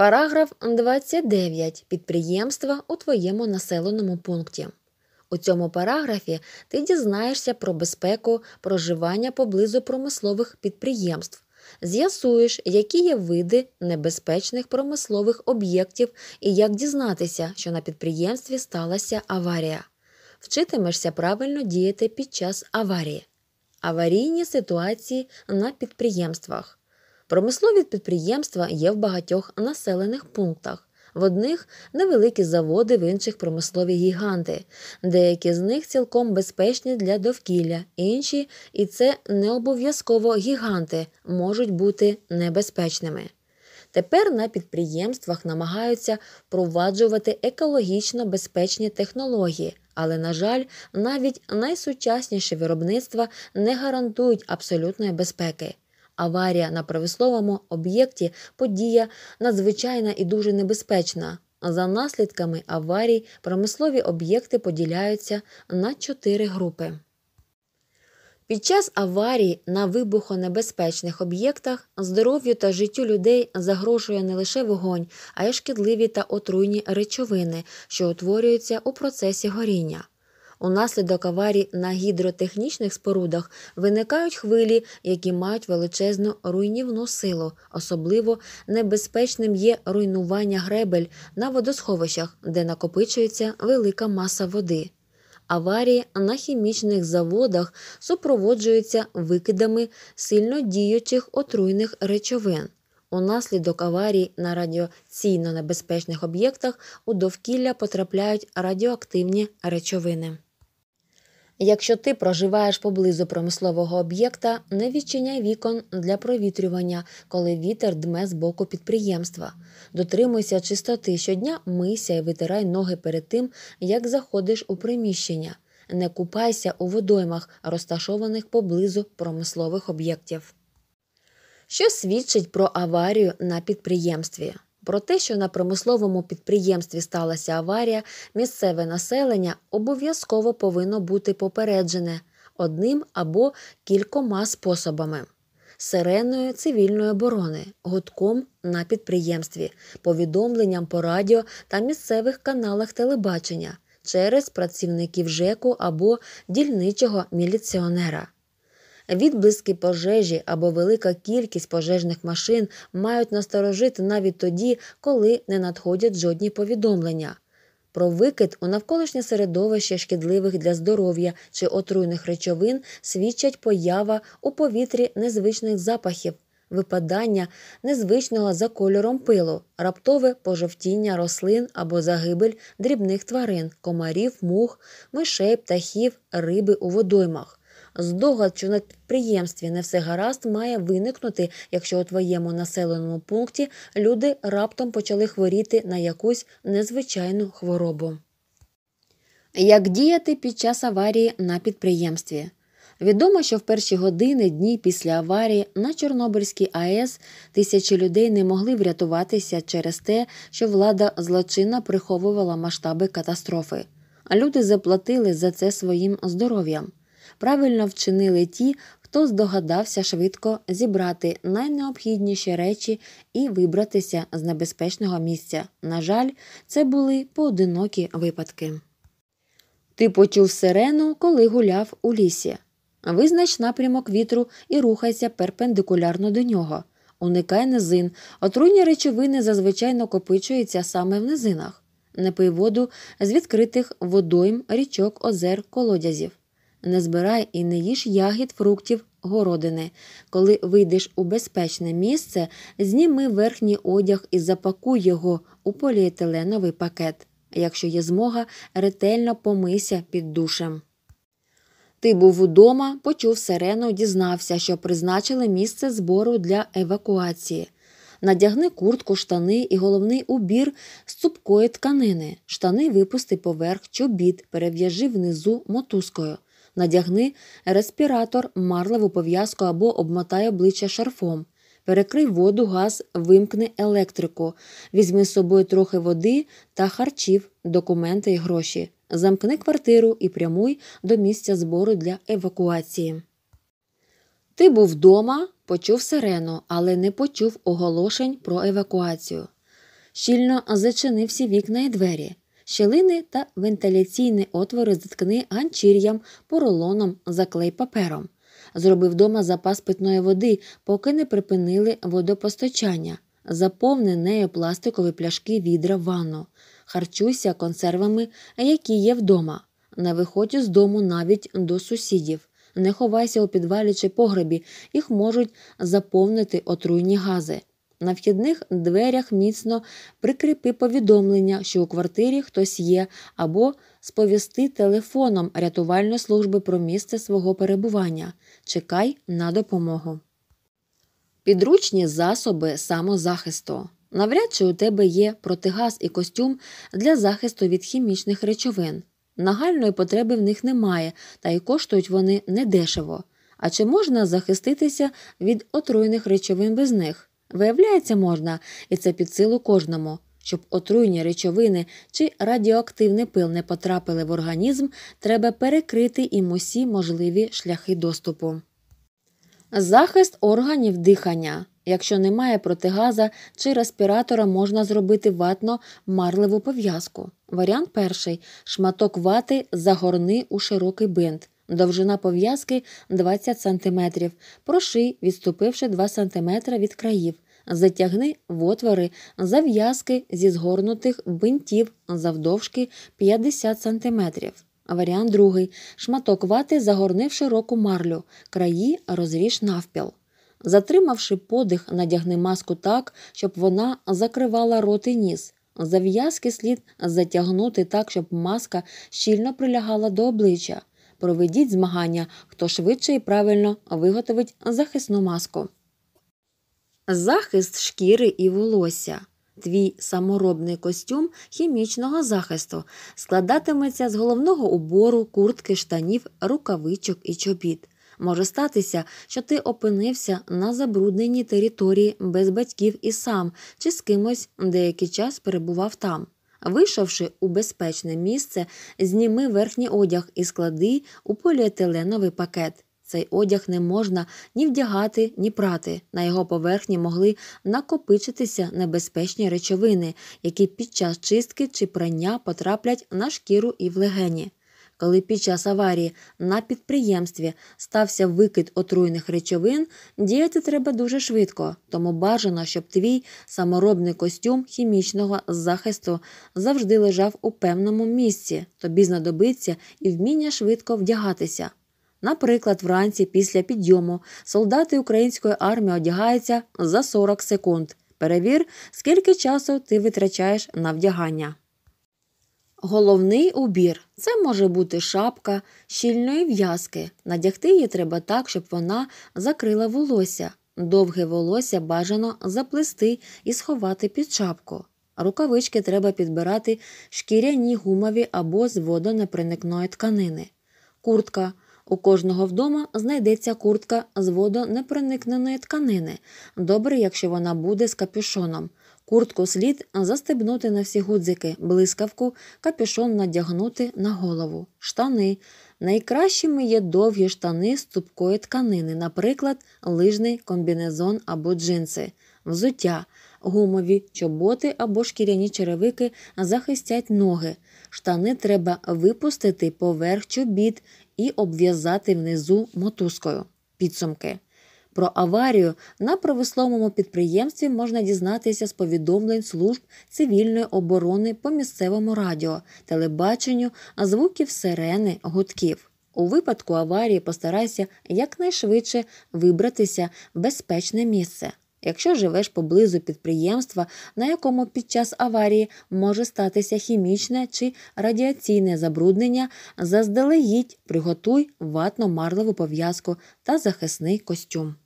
Параграф 29 підприємства у твоєму населеному пункті. У цьому параграфі ти дізнаєшся про безпеку проживання поблизу промислових підприємств, з'ясуєш, які є види небезпечних промислових об'єктів і як дізнатися, що на підприємстві сталася аварія. Вчитимешся правильно діяти під час аварії, аварійні ситуації на підприємствах. Промислові підприємства є в багатьох населених пунктах. В одних невеликі заводи, в інших промислові гіганти. Деякі з них цілком безпечні для довкілля, інші, і це не обов'язково гіганти, можуть бути небезпечними. Тепер на підприємствах намагаються впроваджувати екологічно безпечні технології, але, на жаль, навіть найсучасніші виробництва не гарантують абсолютної безпеки. Аварія на правословому об'єкті подія надзвичайна і дуже небезпечна. За наслідками аварій промислові об'єкти поділяються на чотири групи. Під час аварій на вибухонебезпечних об'єктах здоров'ю та життю людей загрожує не лише вогонь, а й шкідливі та отруйні речовини, що утворюються у процесі горіння. Унаслідок аварій на гідротехнічних спорудах виникають хвилі, які мають величезну руйнівну силу. Особливо небезпечним є руйнування гребель на водосховищах, де накопичується велика маса води. Аварії на хімічних заводах супроводжуються викидами сильно діючих отруйних речовин. Унаслідок аварій на радіаційно небезпечних об'єктах у довкілля потрапляють радіоактивні речовини. Якщо ти проживаєш поблизу промислового об'єкта, не відчиняй вікон для провітрювання, коли вітер дме з боку підприємства. Дотримуйся чистоти щодня, мийся і витирай ноги перед тим, як заходиш у приміщення. Не купайся у водоймах, розташованих поблизу промислових об'єктів. Що свідчить про аварію на підприємстві? Про те, що на промисловому підприємстві сталася аварія, місцеве населення обов'язково повинно бути попереджене одним або кількома способами сиреною цивільної оборони, гудком на підприємстві, повідомленням по радіо та місцевих каналах телебачення через працівників ЖЕКу або дільничого міліціонера. Відблиски пожежі або велика кількість пожежних машин мають насторожити навіть тоді, коли не надходять жодні повідомлення. Про викид у навколишнє середовище шкідливих для здоров'я чи отруйних речовин свідчать поява у повітрі незвичних запахів, випадання незвичного за кольором пилу, раптове пожовтіння рослин або загибель дрібних тварин, комарів, мух, мишей, птахів, риби у водоймах. Здогад, що на підприємстві не все гаразд, має виникнути, якщо у твоєму населеному пункті люди раптом почали хворіти на якусь незвичайну хворобу. Як діяти під час аварії на підприємстві? Відомо, що в перші години дні після аварії на Чорнобильській АЕС тисячі людей не могли врятуватися через те, що влада злочинно приховувала масштаби катастрофи. А люди заплатили за це своїм здоров'ям. Правильно вчинили ті, хто здогадався швидко зібрати найнеобхідніші речі і вибратися з небезпечного місця. На жаль, це були поодинокі випадки. Ти почув сирену, коли гуляв у лісі. Визнач напрямок вітру і рухайся перпендикулярно до нього. Уникай низин. Отруйні речовини зазвичай накопичуються саме в низинах. Не пий воду з відкритих водойм, річок, озер, колодязів не збирай і не їж ягід, фруктів, городини. Коли вийдеш у безпечне місце, зніми верхній одяг і запакуй його у поліетиленовий пакет. Якщо є змога, ретельно помийся під душем. Ти був удома, почув сирену, дізнався, що призначили місце збору для евакуації. Надягни куртку, штани і головний убір з цупкої тканини. Штани випусти поверх чобіт, перев'яжи внизу мотузкою надягни респіратор, марливу пов'язку або обмотай обличчя шарфом, перекрий воду, газ, вимкни електрику, візьми з собою трохи води та харчів, документи і гроші, замкни квартиру і прямуй до місця збору для евакуації. Ти був вдома, почув сирену, але не почув оголошень про евакуацію. Щільно зачини всі вікна і двері щелини та вентиляційні отвори заткни ганчір'ям, поролоном, заклей папером. Зробив дома запас питної води, поки не припинили водопостачання, заповни нею пластикові пляшки відра в ванну. харчуйся консервами, які є вдома. Не виходь з дому навіть до сусідів. Не ховайся у підвалі чи погребі, їх можуть заповнити отруйні гази. На вхідних дверях міцно прикріпи повідомлення, що у квартирі хтось є, або сповісти телефоном рятувальної служби про місце свого перебування. Чекай на допомогу. Підручні засоби самозахисту. Навряд чи у тебе є протигаз і костюм для захисту від хімічних речовин. Нагальної потреби в них немає, та й коштують вони недешево. А чи можна захиститися від отруйних речовин без них? Виявляється, можна, і це під силу кожному. Щоб отруйні речовини чи радіоактивний пил не потрапили в організм, треба перекрити їм усі можливі шляхи доступу. Захист органів дихання. Якщо немає протигаза чи респіратора, можна зробити ватно марливу пов'язку. Варіант перший шматок вати загорни у широкий бинт довжина пов'язки 20 см, проший, відступивши 2 см від країв, затягни в отвори, зав'язки зі згорнутих бинтів завдовжки 50 см. Варіант другий. Шматок вати загорни в широку марлю, краї розріж навпіл. Затримавши подих, надягни маску так, щоб вона закривала рот і ніс. Зав'язки слід затягнути так, щоб маска щільно прилягала до обличчя проведіть змагання, хто швидше і правильно виготовить захисну маску. Захист шкіри і волосся. Твій саморобний костюм хімічного захисту складатиметься з головного убору, куртки, штанів, рукавичок і чобіт. Може статися, що ти опинився на забрудненій території без батьків і сам, чи з кимось деякий час перебував там. Вийшовши у безпечне місце, зніми верхній одяг і склади у поліетиленовий пакет. Цей одяг не можна ні вдягати, ні прати. На його поверхні могли накопичитися небезпечні речовини, які під час чистки чи прання потраплять на шкіру і в легені коли під час аварії на підприємстві стався викид отруйних речовин, діяти треба дуже швидко, тому бажано, щоб твій саморобний костюм хімічного захисту завжди лежав у певному місці. Тобі знадобиться і вміння швидко вдягатися. Наприклад, вранці після підйому солдати української армії одягаються за 40 секунд. Перевір, скільки часу ти витрачаєш на вдягання. Головний убір це може бути шапка щільної в'язки. Надягти її треба так, щоб вона закрила волосся. Довге волосся бажано заплести і сховати під шапку. Рукавички треба підбирати шкіряні гумові або з водонепроникної тканини. Куртка. У кожного вдома знайдеться куртка з водонепроникненої тканини. Добре, якщо вона буде з капюшоном. Куртку слід застебнути на всі гудзики, блискавку, капюшон надягнути на голову, штани. Найкращими є довгі штани з цупкої тканини, наприклад, лижний комбінезон або джинси, взуття, гумові чоботи або шкіряні черевики захистять ноги. Штани треба випустити поверх чобіт і обв'язати внизу мотузкою. Підсумки. Про аварію на промисловому підприємстві можна дізнатися з повідомлень служб цивільної оборони по місцевому радіо, телебаченню, звуків сирени, гудків. У випадку аварії постарайся якнайшвидше вибратися в безпечне місце. Якщо живеш поблизу підприємства, на якому під час аварії може статися хімічне чи радіаційне забруднення, заздалегідь приготуй ватно марливу пов'язку та захисний костюм.